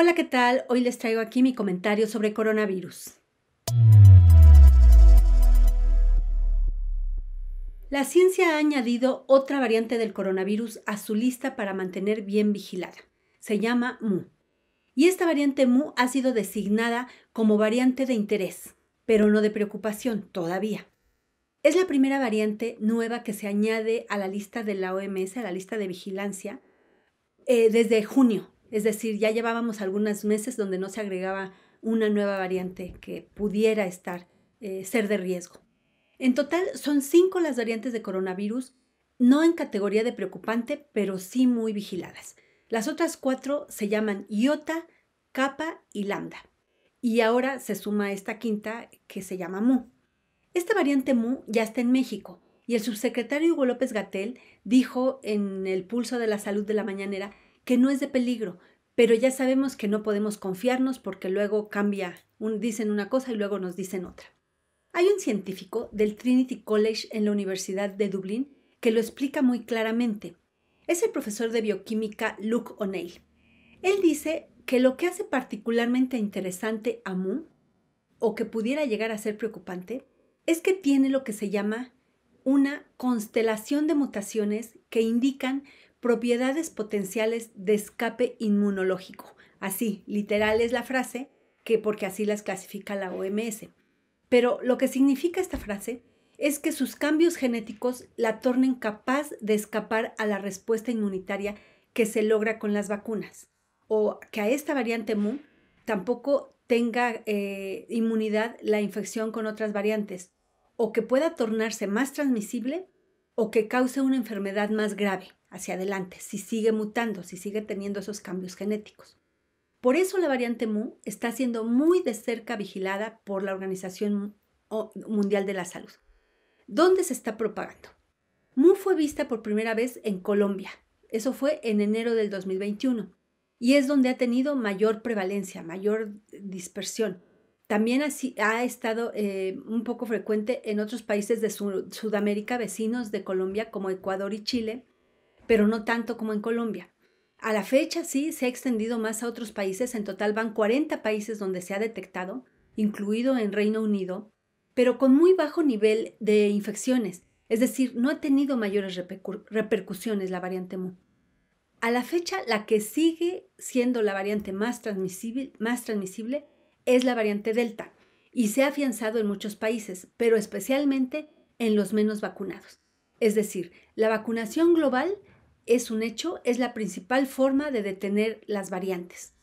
Hola, ¿qué tal? Hoy les traigo aquí mi comentario sobre coronavirus. La ciencia ha añadido otra variante del coronavirus a su lista para mantener bien vigilada. Se llama Mu. Y esta variante Mu ha sido designada como variante de interés, pero no de preocupación todavía. Es la primera variante nueva que se añade a la lista de la OMS, a la lista de vigilancia, eh, desde junio es decir, ya llevábamos algunos meses donde no se agregaba una nueva variante que pudiera estar, eh, ser de riesgo. En total son cinco las variantes de coronavirus, no en categoría de preocupante, pero sí muy vigiladas. Las otras cuatro se llaman iota, kappa y lambda. Y ahora se suma esta quinta que se llama mu. Esta variante mu ya está en México y el subsecretario Hugo López Gatel dijo en el pulso de la salud de la mañanera que no es de peligro, pero ya sabemos que no podemos confiarnos porque luego cambia, un, dicen una cosa y luego nos dicen otra. Hay un científico del Trinity College en la Universidad de Dublín que lo explica muy claramente. Es el profesor de bioquímica Luke O'Neill. Él dice que lo que hace particularmente interesante a Mu, o que pudiera llegar a ser preocupante, es que tiene lo que se llama una constelación de mutaciones que indican propiedades potenciales de escape inmunológico. Así, literal es la frase, que porque así las clasifica la OMS. Pero lo que significa esta frase es que sus cambios genéticos la tornen capaz de escapar a la respuesta inmunitaria que se logra con las vacunas, o que a esta variante MU tampoco tenga eh, inmunidad la infección con otras variantes, o que pueda tornarse más transmisible o que cause una enfermedad más grave hacia adelante, si sigue mutando, si sigue teniendo esos cambios genéticos. Por eso la variante Mu está siendo muy de cerca vigilada por la Organización Mundial de la Salud. ¿Dónde se está propagando? Mu fue vista por primera vez en Colombia. Eso fue en enero del 2021. Y es donde ha tenido mayor prevalencia, mayor dispersión. También así ha estado eh, un poco frecuente en otros países de Sudamérica vecinos de Colombia como Ecuador y Chile, pero no tanto como en Colombia. A la fecha sí se ha extendido más a otros países, en total van 40 países donde se ha detectado, incluido en Reino Unido, pero con muy bajo nivel de infecciones, es decir, no ha tenido mayores repercusiones la variante Mu. A la fecha, la que sigue siendo la variante más transmisible, más transmisible es la variante Delta y se ha afianzado en muchos países, pero especialmente en los menos vacunados. Es decir, la vacunación global es un hecho, es la principal forma de detener las variantes.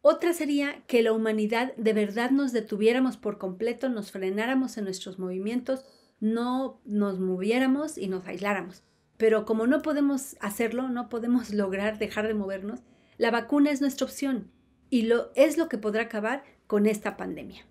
Otra sería que la humanidad de verdad nos detuviéramos por completo, nos frenáramos en nuestros movimientos, no nos moviéramos y nos aisláramos. Pero como no podemos hacerlo, no podemos lograr dejar de movernos, la vacuna es nuestra opción y lo, es lo que podrá acabar con esta pandemia.